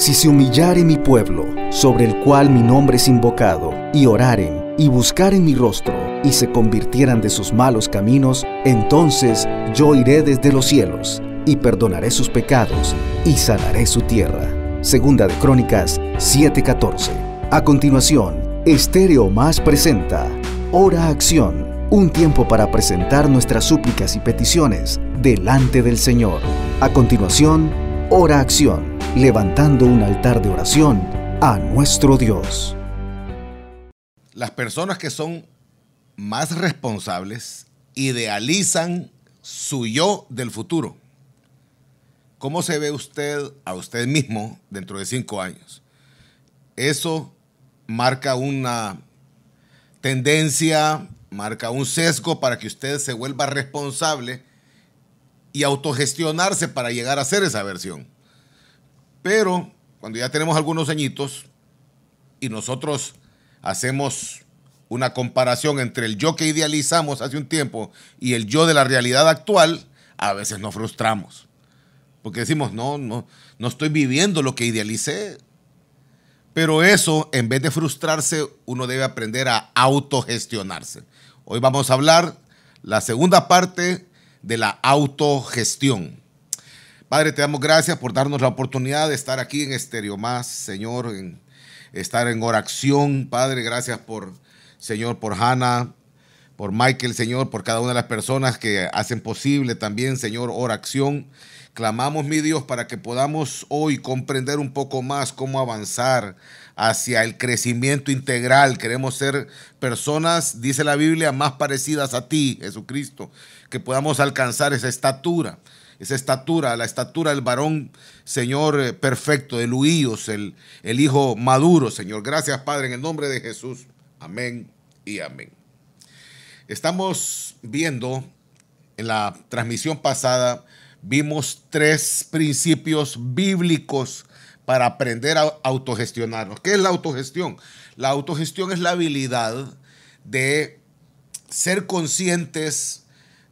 Si se humillare mi pueblo, sobre el cual mi nombre es invocado, y oraren, y buscaren mi rostro, y se convirtieran de sus malos caminos, entonces yo iré desde los cielos, y perdonaré sus pecados, y sanaré su tierra. Segunda de Crónicas 7:14. A continuación, Estéreo Más presenta Hora Acción, un tiempo para presentar nuestras súplicas y peticiones delante del Señor. A continuación, Hora Acción levantando un altar de oración a nuestro Dios. Las personas que son más responsables idealizan su yo del futuro. ¿Cómo se ve usted a usted mismo dentro de cinco años? Eso marca una tendencia, marca un sesgo para que usted se vuelva responsable y autogestionarse para llegar a ser esa versión. Pero cuando ya tenemos algunos añitos y nosotros hacemos una comparación entre el yo que idealizamos hace un tiempo y el yo de la realidad actual, a veces nos frustramos. Porque decimos, no, no, no estoy viviendo lo que idealicé. Pero eso, en vez de frustrarse, uno debe aprender a autogestionarse. Hoy vamos a hablar la segunda parte de la autogestión. Padre, te damos gracias por darnos la oportunidad de estar aquí en Estéreo Más, Señor, en estar en oración. Padre, gracias por, Señor, por Hannah, por Michael, Señor, por cada una de las personas que hacen posible también, Señor, oración. Clamamos, mi Dios, para que podamos hoy comprender un poco más cómo avanzar hacia el crecimiento integral. Queremos ser personas, dice la Biblia, más parecidas a ti, Jesucristo, que podamos alcanzar esa estatura esa estatura, la estatura del varón, Señor, eh, perfecto, de huíos, el, el hijo maduro, Señor. Gracias, Padre, en el nombre de Jesús. Amén y amén. Estamos viendo en la transmisión pasada, vimos tres principios bíblicos para aprender a autogestionarnos. ¿Qué es la autogestión? La autogestión es la habilidad de ser conscientes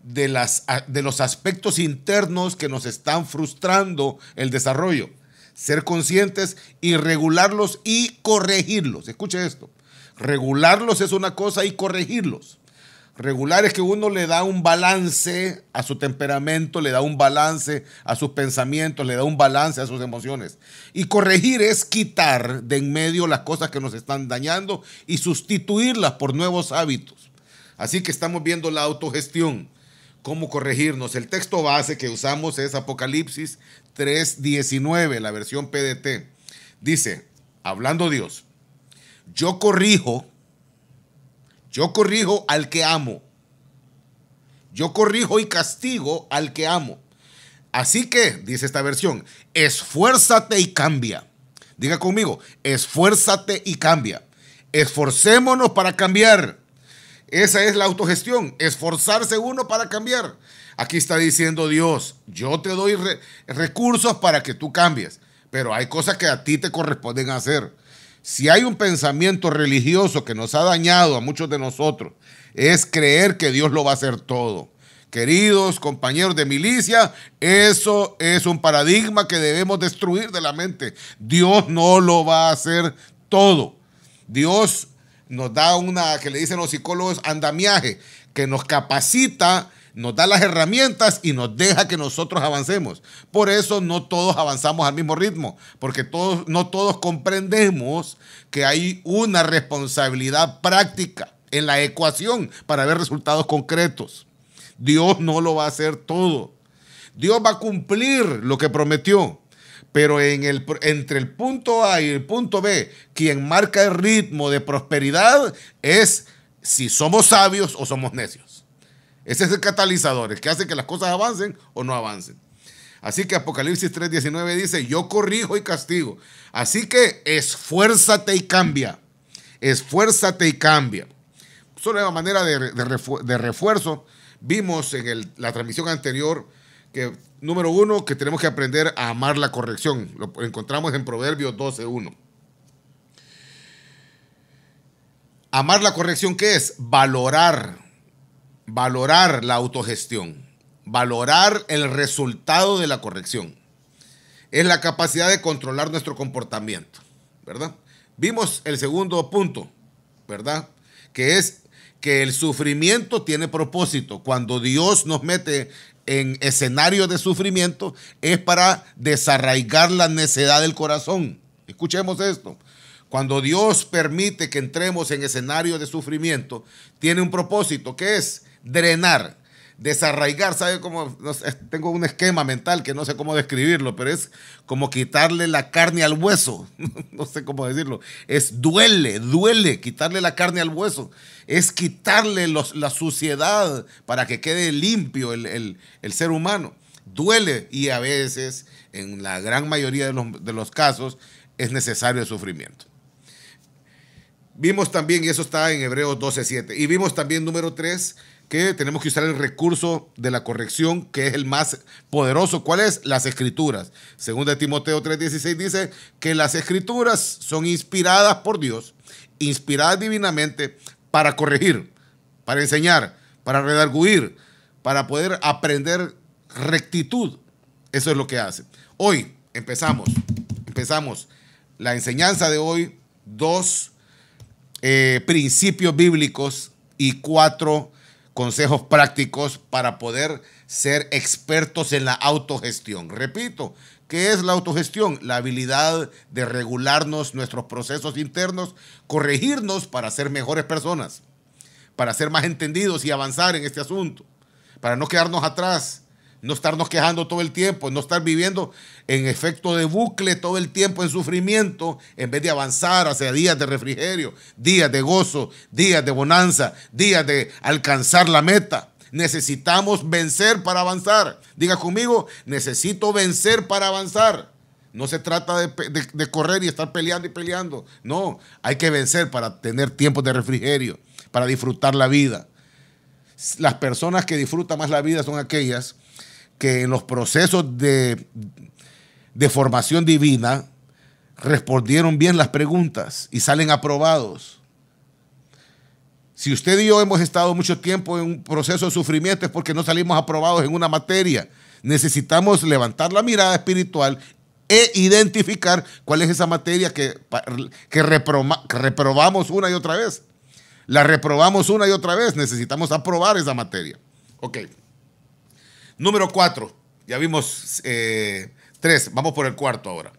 de, las, de los aspectos internos que nos están frustrando el desarrollo. Ser conscientes y regularlos y corregirlos. Escuche esto. Regularlos es una cosa y corregirlos. Regular es que uno le da un balance a su temperamento, le da un balance a sus pensamientos, le da un balance a sus emociones. Y corregir es quitar de en medio las cosas que nos están dañando y sustituirlas por nuevos hábitos. Así que estamos viendo la autogestión cómo corregirnos. El texto base que usamos es Apocalipsis 3.19, la versión PDT. Dice, hablando Dios, yo corrijo, yo corrijo al que amo. Yo corrijo y castigo al que amo. Así que, dice esta versión, esfuérzate y cambia. Diga conmigo, esfuérzate y cambia. Esforcémonos para cambiar. Esa es la autogestión, esforzarse uno para cambiar. Aquí está diciendo Dios, yo te doy recursos para que tú cambies, pero hay cosas que a ti te corresponden hacer. Si hay un pensamiento religioso que nos ha dañado a muchos de nosotros, es creer que Dios lo va a hacer todo. Queridos compañeros de milicia, eso es un paradigma que debemos destruir de la mente. Dios no lo va a hacer todo. Dios nos da una que le dicen los psicólogos andamiaje, que nos capacita, nos da las herramientas y nos deja que nosotros avancemos. Por eso no todos avanzamos al mismo ritmo, porque todos, no todos comprendemos que hay una responsabilidad práctica en la ecuación para ver resultados concretos. Dios no lo va a hacer todo. Dios va a cumplir lo que prometió. Pero en el, entre el punto A y el punto B, quien marca el ritmo de prosperidad es si somos sabios o somos necios. Ese es el catalizador, el que hace que las cosas avancen o no avancen. Así que Apocalipsis 3:19 dice, yo corrijo y castigo. Así que esfuérzate y cambia. Esfuérzate y cambia. Solo de manera de, refuerzo, vimos en la transmisión anterior que Número uno, que tenemos que aprender a amar la corrección. Lo encontramos en Proverbios 12.1. Amar la corrección, ¿qué es? Valorar, valorar la autogestión, valorar el resultado de la corrección. Es la capacidad de controlar nuestro comportamiento, ¿verdad? Vimos el segundo punto, ¿verdad? Que es que el sufrimiento tiene propósito. Cuando Dios nos mete en escenario de sufrimiento es para desarraigar la necedad del corazón. Escuchemos esto. Cuando Dios permite que entremos en escenario de sufrimiento, tiene un propósito que es drenar desarraigar, ¿sabe cómo? tengo un esquema mental que no sé cómo describirlo, pero es como quitarle la carne al hueso, no sé cómo decirlo, es duele, duele quitarle la carne al hueso, es quitarle la suciedad para que quede limpio el, el, ser humano, duele y a veces, en la gran mayoría de los casos, es necesario el sufrimiento. Vimos también, y eso está en Hebreos 12.7, y vimos también número 3, que tenemos que usar el recurso de la corrección, que es el más poderoso. ¿Cuál es? Las escrituras. Según de Timoteo 3.16 dice que las escrituras son inspiradas por Dios, inspiradas divinamente para corregir, para enseñar, para redarguir, para poder aprender rectitud. Eso es lo que hace. Hoy empezamos, empezamos la enseñanza de hoy, dos eh, principios bíblicos y cuatro consejos prácticos para poder ser expertos en la autogestión. Repito, ¿qué es la autogestión? La habilidad de regularnos nuestros procesos internos, corregirnos para ser mejores personas, para ser más entendidos y avanzar en este asunto, para no quedarnos atrás, no estarnos quejando todo el tiempo, no estar viviendo en efecto de bucle todo el tiempo en sufrimiento, en vez de avanzar hacia días de refrigerio, días de gozo, días de bonanza, días de alcanzar la meta. Necesitamos vencer para avanzar. Diga conmigo, necesito vencer para avanzar. No se trata de, correr y estar peleando y peleando. No, hay que vencer para tener tiempo de refrigerio, para disfrutar la vida. Las personas que disfrutan más la vida son aquellas que en los procesos de, formación divina respondieron bien las preguntas y salen aprobados. Si usted y yo hemos estado mucho tiempo en un proceso de sufrimiento es porque no salimos aprobados en una materia. Necesitamos levantar la mirada espiritual e identificar cuál es esa materia que, que reprobamos una y otra vez. La reprobamos una y otra vez. Necesitamos aprobar esa materia. Ok. Número cuatro. Ya vimos eh, tres. Vamos por el cuarto ahora.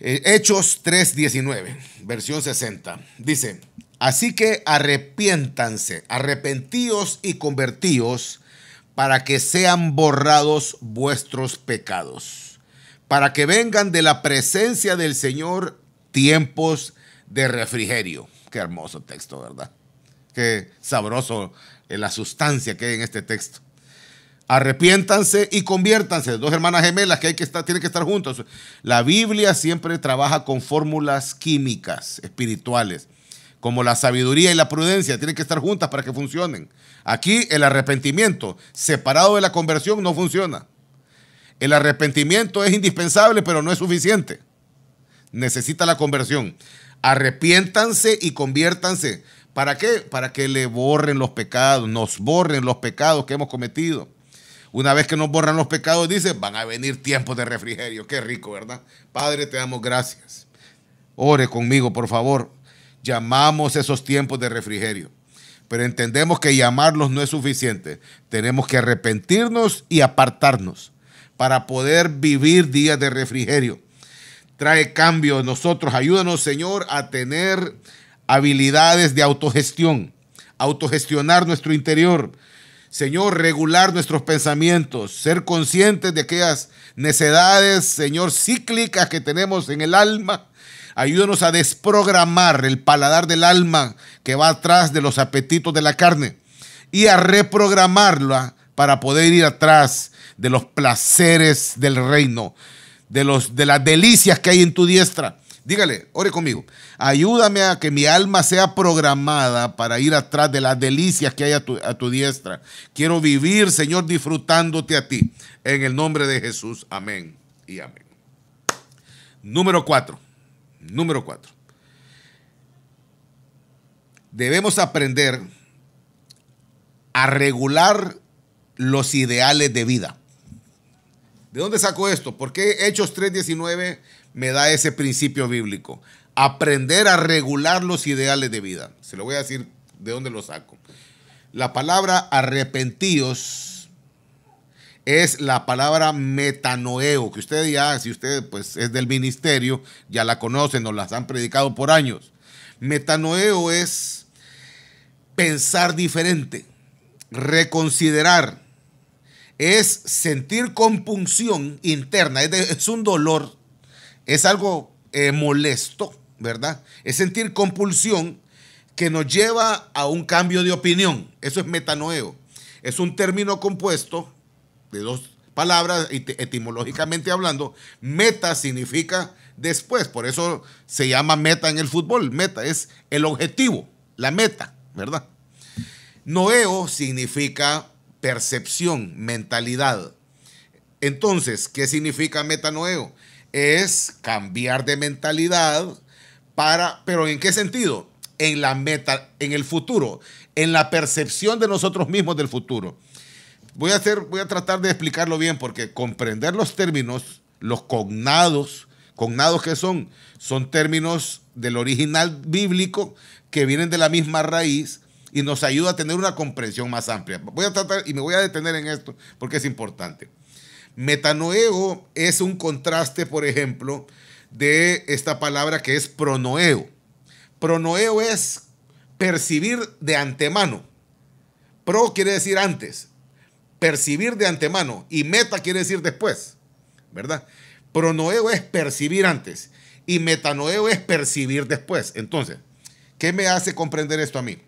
Eh, Hechos 3.19, versión 60. Dice, así que arrepiéntanse, arrepentíos y convertíos para que sean borrados vuestros pecados, para que vengan de la presencia del Señor tiempos de refrigerio. Qué hermoso texto, ¿verdad? Qué sabroso eh, la sustancia que hay en este texto arrepiéntanse y conviértanse. Dos hermanas gemelas que, hay que estar, tienen que estar juntas. La Biblia siempre trabaja con fórmulas químicas, espirituales, como la sabiduría y la prudencia, tienen que estar juntas para que funcionen. Aquí el arrepentimiento, separado de la conversión, no funciona. El arrepentimiento es indispensable, pero no es suficiente. Necesita la conversión. Arrepiéntanse y conviértanse. ¿Para qué? Para que le borren los pecados, nos borren los pecados que hemos cometido una vez que nos borran los pecados, dice, van a venir tiempos de refrigerio. Qué rico, ¿verdad? Padre, te damos gracias. Ore conmigo, por favor. Llamamos esos tiempos de refrigerio. Pero entendemos que llamarlos no es suficiente. Tenemos que arrepentirnos y apartarnos para poder vivir días de refrigerio. Trae cambio en nosotros. Ayúdanos, Señor, a tener habilidades de autogestión, autogestionar nuestro interior, Señor, regular nuestros pensamientos, ser conscientes de aquellas necedades, Señor, cíclicas que tenemos en el alma. Ayúdanos a desprogramar el paladar del alma que va atrás de los apetitos de la carne y a reprogramarlo para poder ir atrás de los placeres del reino, de, los, de las delicias que hay en tu diestra. Dígale, ore conmigo. Ayúdame a que mi alma sea programada para ir atrás de las delicias que hay a tu, diestra. Quiero vivir, Señor, disfrutándote a ti. En el nombre de Jesús. Amén y amén. Número cuatro. Número cuatro. Debemos aprender a regular los ideales de vida. ¿De dónde saco esto? ¿Por qué Hechos 3.19 me da ese principio bíblico. Aprender a regular los ideales de vida. Se lo voy a decir de dónde lo saco. La palabra arrepentidos es la palabra metanoeo, que usted ya, si usted pues, es del ministerio, ya la conocen, nos las han predicado por años. Metanoeo es pensar diferente, reconsiderar, es sentir compunción interna, es, es un dolor es algo eh, molesto, ¿verdad? Es sentir compulsión que nos lleva a un cambio de opinión. Eso es metanoeo. Es un término compuesto de dos palabras, etimológicamente hablando. Meta significa después, por eso se llama meta en el fútbol. Meta es el objetivo, la meta, ¿verdad? Noeo significa percepción, mentalidad. Entonces, ¿qué significa metanoeo? es cambiar de mentalidad para, pero ¿en qué sentido? En la meta, en el futuro, en la percepción de nosotros mismos del futuro. Voy a, hacer, voy a tratar de explicarlo bien porque comprender los términos, los cognados, cognados que son, son términos del original bíblico que vienen de la misma raíz y nos ayuda a tener una comprensión más amplia. Voy a tratar y me voy a detener en esto porque es importante. Metanoeo es un contraste, por ejemplo, de esta palabra que es pronoeo. Pronoeo es percibir de antemano. Pro quiere decir antes, percibir de antemano y meta quiere decir después, ¿verdad? Pronoeo es percibir antes y metanoeo es percibir después. Entonces, ¿qué me hace comprender esto a mí?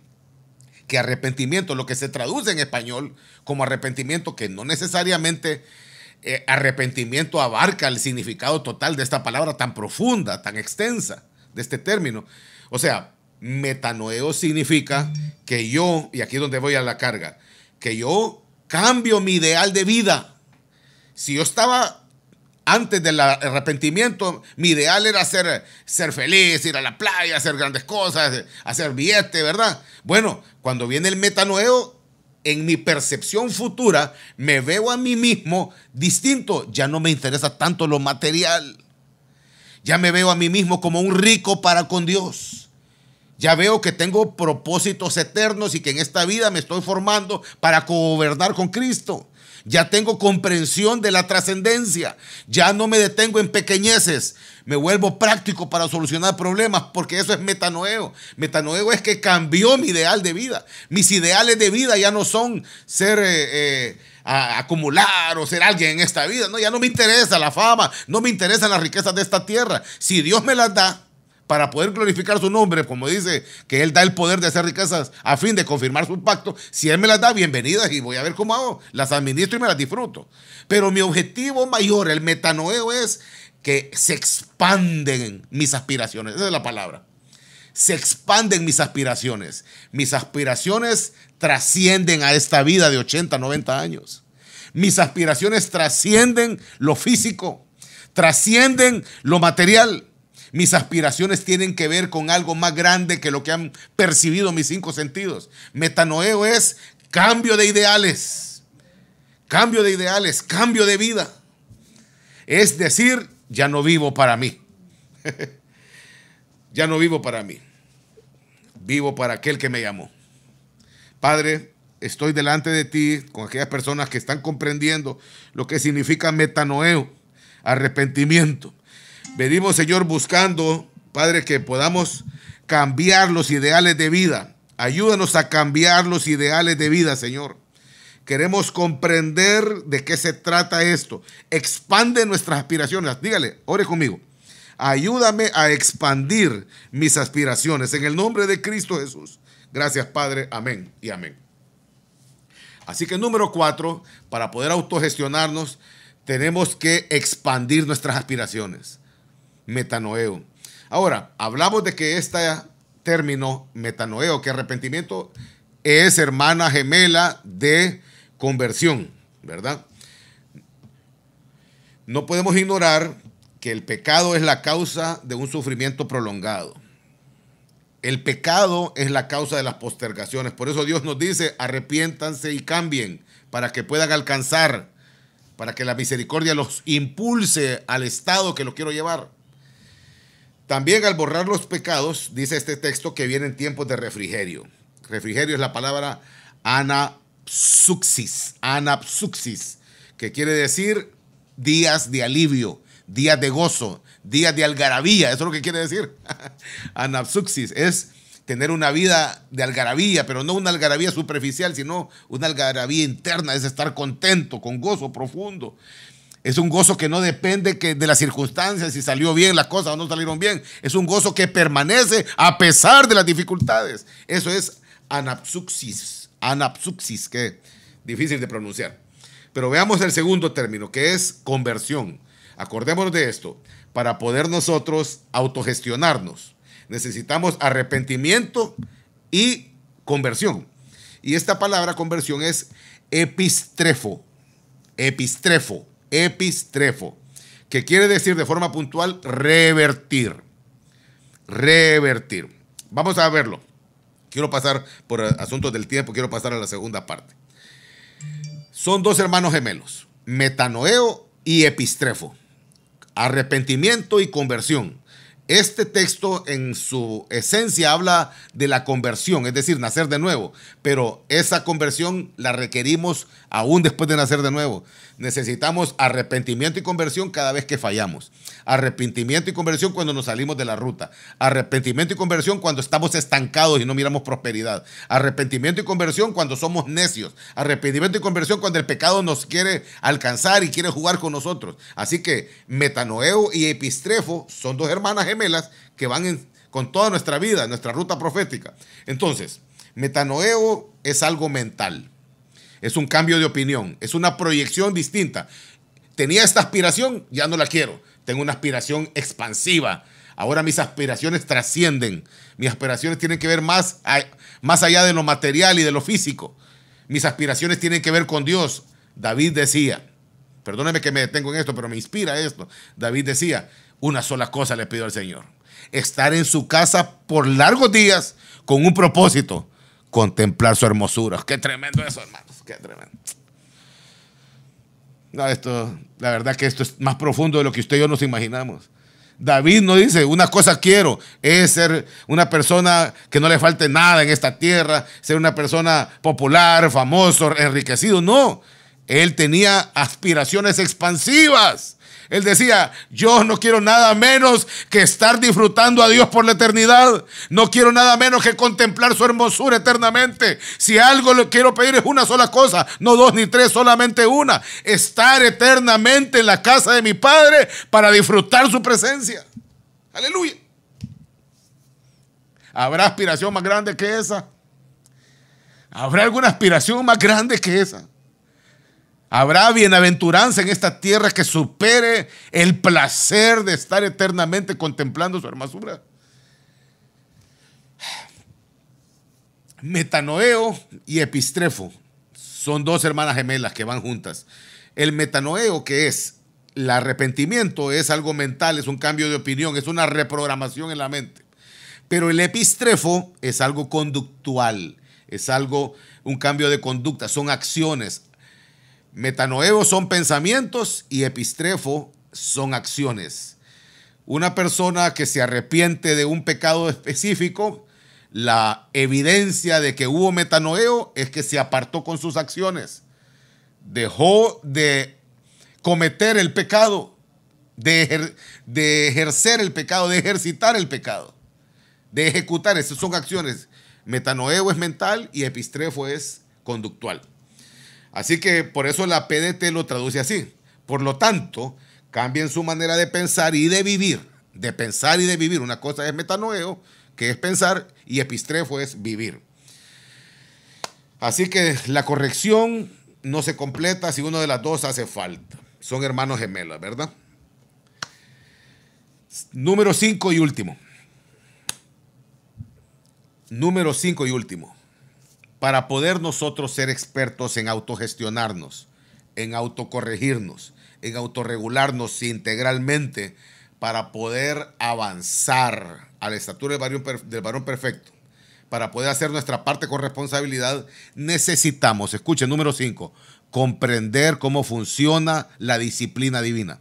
Que arrepentimiento, lo que se traduce en español como arrepentimiento, que no necesariamente eh, arrepentimiento abarca el significado total de esta palabra tan profunda, tan extensa, de este término. O sea, metanoeo significa que yo, y aquí es donde voy a la carga, que yo cambio mi ideal de vida. Si yo estaba antes del arrepentimiento, mi ideal era ser, ser feliz, ir a la playa, hacer grandes cosas, hacer billete, ¿verdad? Bueno, cuando viene el metanoeo, en mi percepción futura me veo a mí mismo distinto. Ya no me interesa tanto lo material. Ya me veo a mí mismo como un rico para con Dios. Ya veo que tengo propósitos eternos y que en esta vida me estoy formando para gobernar con Cristo. Ya tengo comprensión de la trascendencia. Ya no me detengo en pequeñeces. Me vuelvo práctico para solucionar problemas porque eso es metanoeo. Metanoeo es que cambió mi ideal de vida. Mis ideales de vida ya no son ser... Eh, eh, acumular o ser alguien en esta vida. No, ya no me interesa la fama, no me interesan las riquezas de esta tierra. Si Dios me las da, para poder glorificar su nombre, como dice que Él da el poder de hacer riquezas a fin de confirmar su pacto, si Él me las da, bienvenidas y voy a ver cómo hago, las administro y me las disfruto. Pero mi objetivo mayor, el metanoeo, es que se expanden mis aspiraciones, esa es la palabra. Se expanden mis aspiraciones. Mis aspiraciones trascienden a esta vida de 80, 90 años. Mis aspiraciones trascienden lo físico, trascienden lo material, mis aspiraciones tienen que ver con algo más grande que lo que han percibido mis cinco sentidos. Metanoeo es cambio de ideales, cambio de ideales, cambio de vida. Es decir, ya no vivo para mí. ya no vivo para mí. Vivo para aquel que me llamó. Padre, estoy delante de ti con aquellas personas que están comprendiendo lo que significa metanoeo, arrepentimiento. Venimos, Señor, buscando, Padre, que podamos cambiar los ideales de vida. Ayúdanos a cambiar los ideales de vida, Señor. Queremos comprender de qué se trata esto. Expande nuestras aspiraciones. Dígale, ore conmigo. Ayúdame a expandir mis aspiraciones. En el nombre de Cristo Jesús. Gracias, Padre. Amén y amén. Así que número cuatro, para poder autogestionarnos, tenemos que expandir nuestras aspiraciones metanoeo. Ahora, hablamos de que este término metanoeo, que arrepentimiento es hermana gemela de conversión, ¿verdad? No podemos ignorar que el pecado es la causa de un sufrimiento prolongado. El pecado es la causa de las postergaciones. Por eso Dios nos dice, arrepiéntanse y cambien para que puedan alcanzar, para que la misericordia los impulse al estado que los quiero llevar. También al borrar los pecados, dice este texto que vienen tiempos de refrigerio. Refrigerio es la palabra anapsuxis, anapsuxis, que quiere decir días de alivio, días de gozo, días de algarabía, eso es lo que quiere decir. anapsuxis es tener una vida de algarabía, pero no una algarabía superficial, sino una algarabía interna, es estar contento, con gozo profundo. Es un gozo que no depende de las circunstancias, si salió bien las cosas o no salieron bien. Es un gozo que permanece a pesar de las dificultades. Eso es anapsuxis. Anapsuxis, que difícil de pronunciar. Pero veamos el segundo término, que es conversión. Acordémonos de esto. Para poder nosotros autogestionarnos, necesitamos arrepentimiento y conversión. Y esta palabra conversión es epistrefo. Epistrefo epistrefo, que quiere decir de forma puntual revertir. Revertir. Vamos a verlo. Quiero pasar por asuntos del tiempo, quiero pasar a la segunda parte. Son dos hermanos gemelos, metanoeo y epistrefo. Arrepentimiento y conversión. Este texto en su esencia habla de la conversión, es decir, nacer de nuevo, pero esa conversión la requerimos aún después de nacer de nuevo. Necesitamos arrepentimiento y conversión cada vez que fallamos. Arrepentimiento y conversión cuando nos salimos de la ruta. Arrepentimiento y conversión cuando estamos estancados y no miramos prosperidad. Arrepentimiento y conversión cuando somos necios. Arrepentimiento y conversión cuando el pecado nos quiere alcanzar y quiere jugar con nosotros. Así que Metanoeo y Epistrefo son dos hermanas gemelas que van con toda nuestra vida, nuestra ruta profética. Entonces, Metanoeo es algo mental es un cambio de opinión, es una proyección distinta. Tenía esta aspiración, ya no la quiero. Tengo una aspiración expansiva. Ahora mis aspiraciones trascienden. Mis aspiraciones tienen que ver más, más allá de lo material y de lo físico. Mis aspiraciones tienen que ver con Dios. David decía, perdóneme que me detengo en esto, pero me inspira esto. David decía, una sola cosa le pido al Señor. Estar en su casa por largos días con un propósito, contemplar su hermosura. Qué tremendo eso, hermanos. Qué tremendo. No, esto, la verdad que esto es más profundo de lo que usted y yo nos imaginamos. David no dice, una cosa quiero, es ser una persona que no le falte nada en esta tierra, ser una persona popular, famoso, enriquecido. No, él tenía aspiraciones expansivas. Él decía, yo no quiero nada menos que estar disfrutando a Dios por la eternidad. No quiero nada menos que contemplar su hermosura eternamente. Si algo le quiero pedir es una sola cosa, no dos ni tres, solamente una. Estar eternamente en la casa de mi Padre para disfrutar su presencia. Aleluya. ¿Habrá aspiración más grande que esa? ¿Habrá alguna aspiración más grande que esa? Habrá bienaventuranza en esta tierra que supere el placer de estar eternamente contemplando su hermosura. Metanoeo y epistrefo son dos hermanas gemelas que van juntas. El metanoeo, que es el arrepentimiento, es algo mental, es un cambio de opinión, es una reprogramación en la mente. Pero el epistrefo es algo conductual, es algo, un cambio de conducta, son acciones, Metanoeo son pensamientos y epistrefo son acciones. Una persona que se arrepiente de un pecado específico, la evidencia de que hubo metanoeo es que se apartó con sus acciones, dejó de cometer el pecado, de, ejercer el pecado, de ejercitar el pecado, de ejecutar. Esas son acciones. Metanoeo es mental y epistrefo es conductual. Así que por eso la PDT lo traduce así. Por lo tanto, cambien su manera de pensar y de vivir. De pensar y de vivir. Una cosa es metanoeo, que es pensar, y epistrefo es vivir. Así que la corrección no se completa si uno de las dos hace falta. Son hermanos gemelos, ¿verdad? Número 5 y último. Número 5 y último para poder nosotros ser expertos en autogestionarnos, en autocorregirnos, en autorregularnos integralmente, para poder avanzar a la estatura del varón, perfecto, para poder hacer nuestra parte con responsabilidad, necesitamos, escuchen, número 5, comprender cómo funciona la disciplina divina.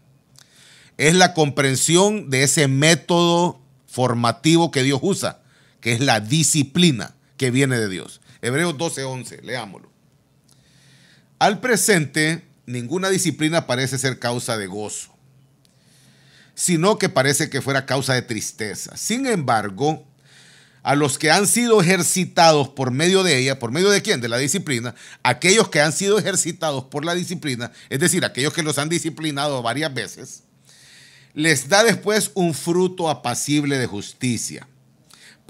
Es la comprensión de ese método formativo que Dios usa, que es la disciplina que viene de Dios. Hebreos 12:11, leámoslo. Al presente, ninguna disciplina parece ser causa de gozo, sino que parece que fuera causa de tristeza. Sin embargo, a los que han sido ejercitados por medio de ella, ¿por medio de quién? De la disciplina, aquellos que han sido ejercitados por la disciplina, es decir, aquellos que los han disciplinado varias veces, les da después un fruto apacible de justicia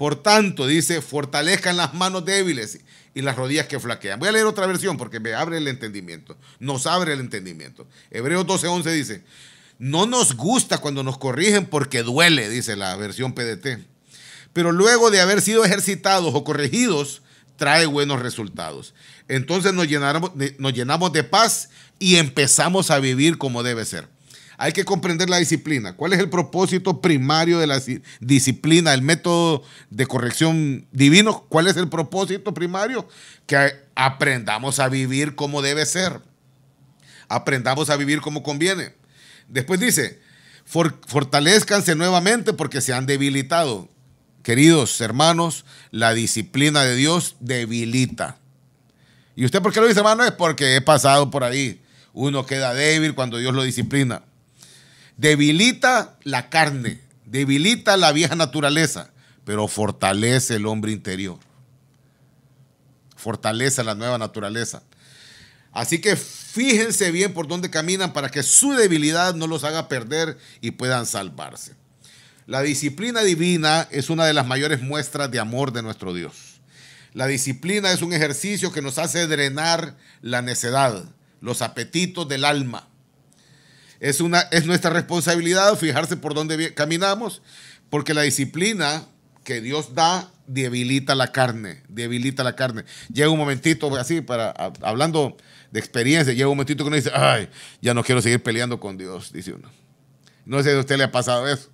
por tanto, dice, fortalezcan las manos débiles y las rodillas que flaquean. Voy a leer otra versión porque me abre el entendimiento. Nos abre el entendimiento. Hebreos 12:11 dice, no nos gusta cuando nos corrigen porque duele, dice la versión PDT. Pero luego de haber sido ejercitados o corregidos, trae buenos resultados. Entonces nos llenamos, nos llenamos de paz y empezamos a vivir como debe ser hay que comprender la disciplina. ¿Cuál es el propósito primario de la disciplina, el método de corrección divino? ¿Cuál es el propósito primario? Que aprendamos a vivir como debe ser. Aprendamos a vivir como conviene. Después dice, fortalezcanse nuevamente porque se han debilitado. Queridos hermanos, la disciplina de Dios debilita. ¿Y usted por qué lo dice, hermano? Es porque he pasado por ahí. Uno queda débil cuando Dios lo disciplina. Debilita la carne, debilita la vieja naturaleza, pero fortalece el hombre interior. Fortalece la nueva naturaleza. Así que fíjense bien por dónde caminan para que su debilidad no los haga perder y puedan salvarse. La disciplina divina es una de las mayores muestras de amor de nuestro Dios. La disciplina es un ejercicio que nos hace drenar la necedad, los apetitos del alma es, una, es nuestra responsabilidad fijarse por dónde caminamos, porque la disciplina que Dios da debilita la carne, debilita la carne. Llega un momentito así, para, hablando de experiencia, llega un momentito que uno dice, ay, ya no quiero seguir peleando con Dios, dice uno. No sé si a usted le ha pasado eso,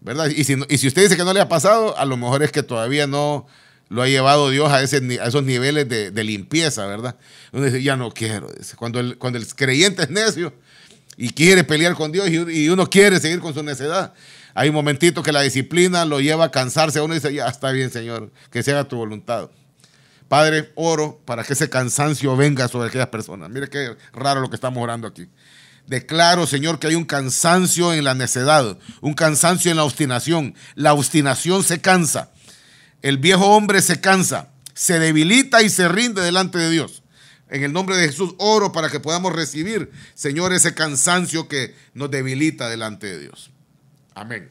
¿verdad? Y si, y si usted dice que no le ha pasado, a lo mejor es que todavía no lo ha llevado Dios a, a esos niveles de, limpieza, ¿verdad? Uno dice, ya no quiero. Cuando cuando el creyente es necio, y quiere pelear con Dios y, uno quiere seguir con su necedad. Hay un momentito que la disciplina lo lleva a cansarse. Uno dice, ya está bien, Señor, que se haga tu voluntad. Padre, oro para que ese cansancio venga sobre aquellas personas. Mire qué raro lo que estamos orando aquí. Declaro, Señor, que hay un cansancio en la necedad, un cansancio en la obstinación. La obstinación se cansa. El viejo hombre se cansa, se debilita y se rinde delante de Dios. En el nombre de Jesús oro para que podamos recibir, Señor, ese cansancio que nos debilita delante de Dios. Amén.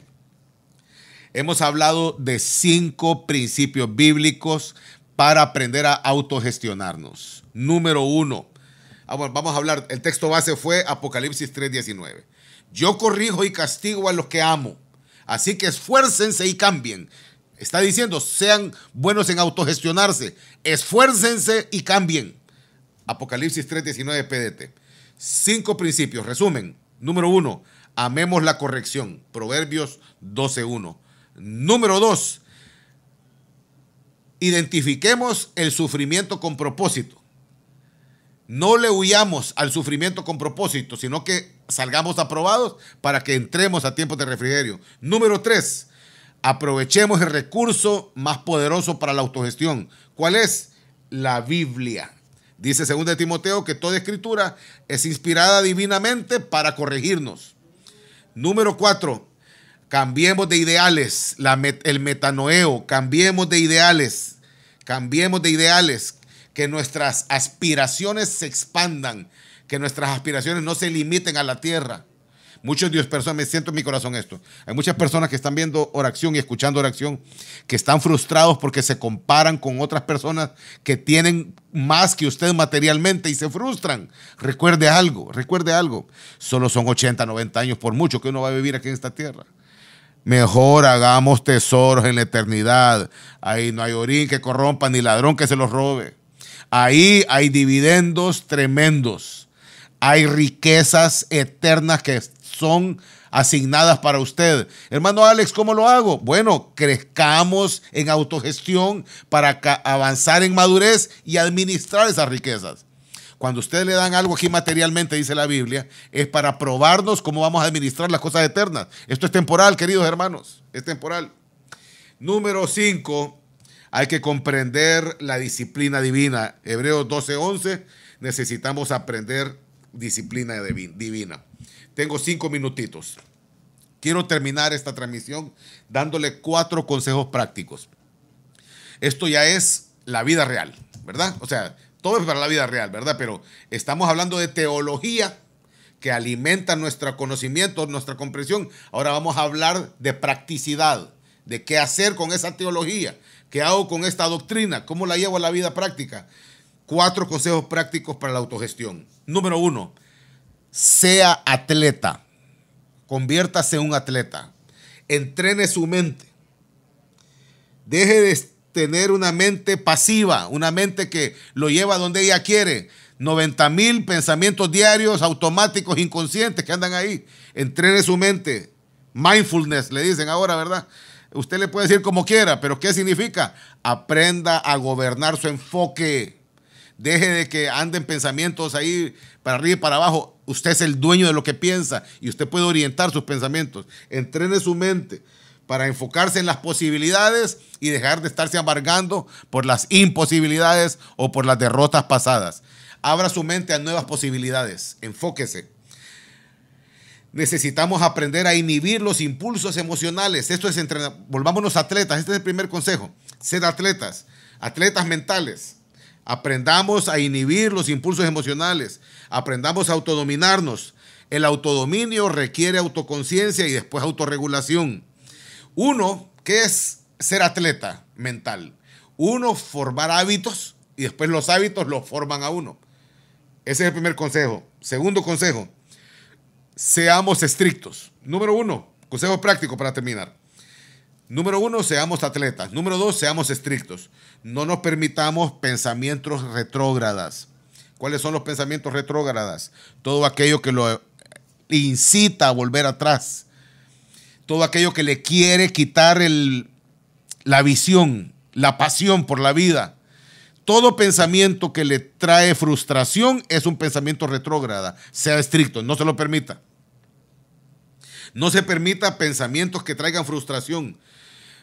Hemos hablado de cinco principios bíblicos para aprender a autogestionarnos. Número uno, ah, vamos a hablar, el texto base fue Apocalipsis 3:19. Yo corrijo y castigo a los que amo, así que esfuércense y cambien. Está diciendo, sean buenos en autogestionarse, esfuércense y cambien. Apocalipsis 3.19 PDT. Cinco principios. Resumen. Número uno, amemos la corrección. Proverbios 12.1. Número dos, identifiquemos el sufrimiento con propósito. No le huyamos al sufrimiento con propósito, sino que salgamos aprobados para que entremos a tiempos de refrigerio. Número tres, aprovechemos el recurso más poderoso para la autogestión. ¿Cuál es? La Biblia. Dice según de Timoteo que toda escritura es inspirada divinamente para corregirnos. Número cuatro, cambiemos de ideales, la el metanoeo, cambiemos de ideales, cambiemos de ideales, que nuestras aspiraciones se expandan, que nuestras aspiraciones no se limiten a la tierra. Muchos Dios personas, me siento en mi corazón esto. Hay muchas personas que están viendo oración y escuchando oración que están frustrados porque se comparan con otras personas que tienen más que usted materialmente y se frustran. Recuerde algo, recuerde algo. Solo son 80, 90 años por mucho que uno va a vivir aquí en esta tierra. Mejor hagamos tesoros en la eternidad. Ahí no hay orín que corrompa ni ladrón que se los robe. Ahí hay dividendos tremendos. Hay riquezas eternas que son asignadas para usted. Hermano Alex, ¿cómo lo hago? Bueno, crezcamos en autogestión para avanzar en madurez y administrar esas riquezas. Cuando ustedes le dan algo aquí materialmente, dice la Biblia, es para probarnos cómo vamos a administrar las cosas eternas. Esto es temporal, queridos hermanos, es temporal. Número 5, hay que comprender la disciplina divina. Hebreos 12:11, necesitamos aprender disciplina divina. Tengo cinco minutitos. Quiero terminar esta transmisión dándole cuatro consejos prácticos. Esto ya es la vida real, ¿verdad? O sea, todo es para la vida real, ¿verdad? Pero estamos hablando de teología que alimenta nuestro conocimiento, nuestra comprensión. Ahora vamos a hablar de practicidad, de qué hacer con esa teología, qué hago con esta doctrina, cómo la llevo a la vida práctica. Cuatro consejos prácticos para la autogestión. Número uno, sea atleta, conviértase en un atleta, entrene su mente, deje de tener una mente pasiva, una mente que lo lleva donde ella quiere. 90 mil pensamientos diarios, automáticos, inconscientes que andan ahí. Entrene su mente. Mindfulness, le dicen ahora, ¿verdad? Usted le puede decir como quiera, pero ¿qué significa? Aprenda a gobernar su enfoque deje de que anden pensamientos ahí para arriba y para abajo. Usted es el dueño de lo que piensa y usted puede orientar sus pensamientos. Entrene su mente para enfocarse en las posibilidades y dejar de estarse amargando por las imposibilidades o por las derrotas pasadas. Abra su mente a nuevas posibilidades. Enfóquese. Necesitamos aprender a inhibir los impulsos emocionales. Esto es entrenar. Volvámonos atletas. Este es el primer consejo. Ser atletas. Atletas mentales. Aprendamos a inhibir los impulsos emocionales. Aprendamos a autodominarnos. El autodominio requiere autoconciencia y después autorregulación. Uno, que es ser atleta mental. Uno, formar hábitos y después los hábitos los forman a uno. Ese es el primer consejo. Segundo consejo, seamos estrictos. Número uno, consejo práctico para terminar. Número uno, seamos atletas. Número dos, seamos estrictos. No nos permitamos pensamientos retrógradas. ¿Cuáles son los pensamientos retrógradas? Todo aquello que lo incita a volver atrás. Todo aquello que le quiere quitar la visión, la pasión por la vida. Todo pensamiento que le trae frustración es un pensamiento retrógrada. Sea estricto, no se lo permita. No se permita pensamientos que traigan frustración.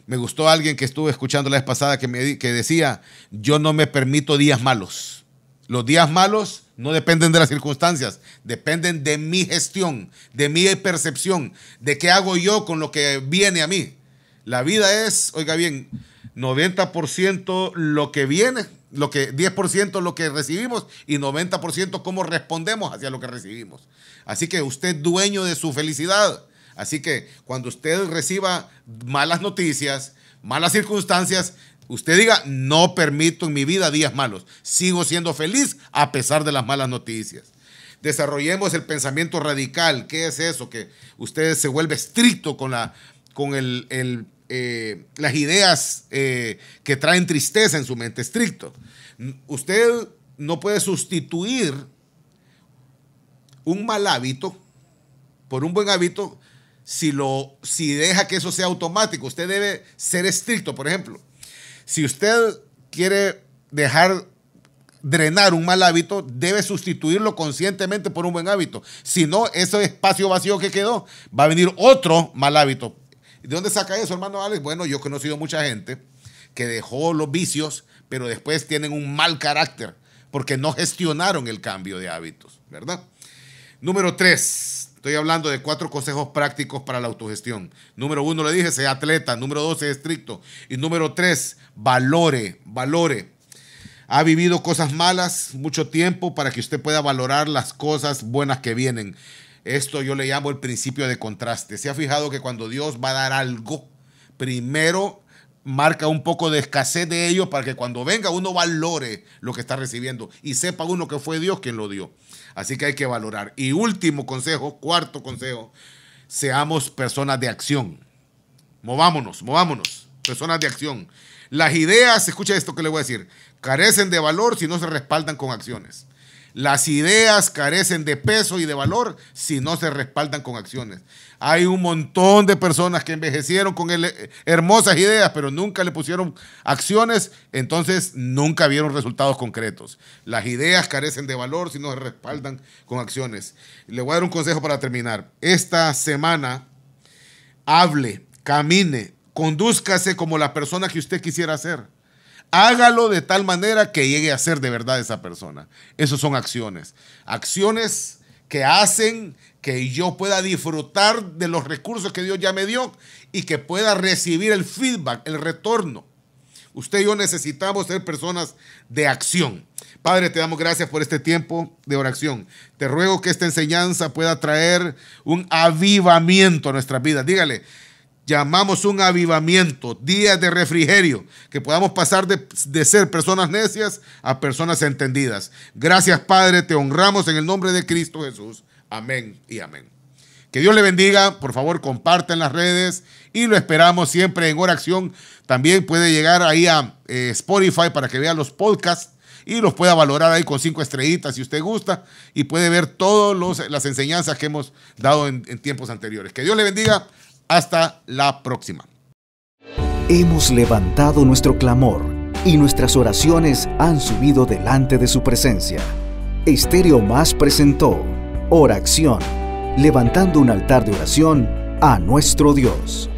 Me gustó alguien que estuve escuchando la vez pasada que, me, que decía, yo no me permito días malos. Los días malos no dependen de las circunstancias, dependen de mi gestión, de mi percepción, de qué hago yo con lo que viene a mí. La vida es, oiga bien, 90% lo que viene, lo que 10% lo que recibimos y 90% cómo respondemos hacia lo que recibimos. Así que usted dueño de su felicidad. Así que cuando usted reciba malas noticias, malas circunstancias, usted diga, no permito en mi vida días malos. Sigo siendo feliz a pesar de las malas noticias. Desarrollemos el pensamiento radical. ¿Qué es eso? Que usted se vuelve estricto con, con eh, las ideas eh, que traen tristeza en su mente, estricto. Usted no puede sustituir un mal hábito por un buen hábito si, lo, si deja que eso sea automático. Usted debe ser estricto, por ejemplo. Si usted quiere dejar drenar un mal hábito, debe sustituirlo conscientemente por un buen hábito. Si no, ese espacio vacío que quedó, va a venir otro mal hábito. ¿De dónde saca eso, hermano Alex? Bueno, yo he conocido mucha gente que dejó los vicios, pero después tienen un mal carácter porque no gestionaron el cambio de hábitos, ¿verdad? Número tres, Estoy hablando de cuatro consejos prácticos para la autogestión. Número uno, le dije, sea atleta. Número dos, sea estricto. Y número tres, valore, valore. Ha vivido cosas malas mucho tiempo para que usted pueda valorar las cosas buenas que vienen. Esto yo le llamo el principio de contraste. Se ha fijado que cuando Dios va a dar algo, primero marca un poco de escasez de ellos para que cuando venga uno valore lo que está recibiendo y sepa uno que fue Dios quien lo dio. Así que hay que valorar. Y último consejo, cuarto consejo, seamos personas de acción. Movámonos, movámonos, personas de acción. Las ideas, escucha esto que le voy a decir, carecen de valor si no se respaldan con acciones. Las ideas carecen de peso y de valor si no se respaldan con acciones. Hay un montón de personas que envejecieron con eh, hermosas ideas, pero nunca le pusieron acciones, entonces nunca vieron resultados concretos. Las ideas carecen de valor si no se respaldan con acciones. Le voy a dar un consejo para terminar. Esta semana, hable, camine, condúzcase como la persona que usted quisiera ser Hágalo de tal manera que llegue a ser de verdad esa persona. Esas son acciones. Acciones que hacen que yo pueda disfrutar de los recursos que Dios ya me dio y que pueda recibir el feedback, el retorno. Usted y yo necesitamos ser personas de acción. Padre, te damos gracias por este tiempo de oración. Te ruego que esta enseñanza pueda traer un avivamiento a nuestras vidas. Dígale, llamamos un avivamiento, días de refrigerio, que podamos pasar de, ser personas necias a personas entendidas. Gracias Padre, te honramos en el nombre de Cristo Jesús. Amén y amén. Que Dios le bendiga, por favor en las redes y lo esperamos siempre en oración. También puede llegar ahí a eh, Spotify para que vea los podcasts y los pueda valorar ahí con cinco estrellitas si usted gusta y puede ver todas las enseñanzas que hemos dado en tiempos anteriores. Que Dios le bendiga. Hasta la próxima. Hemos levantado nuestro clamor y nuestras oraciones han subido delante de su presencia. Estéreo Más presentó Oración, levantando un altar de oración a nuestro Dios.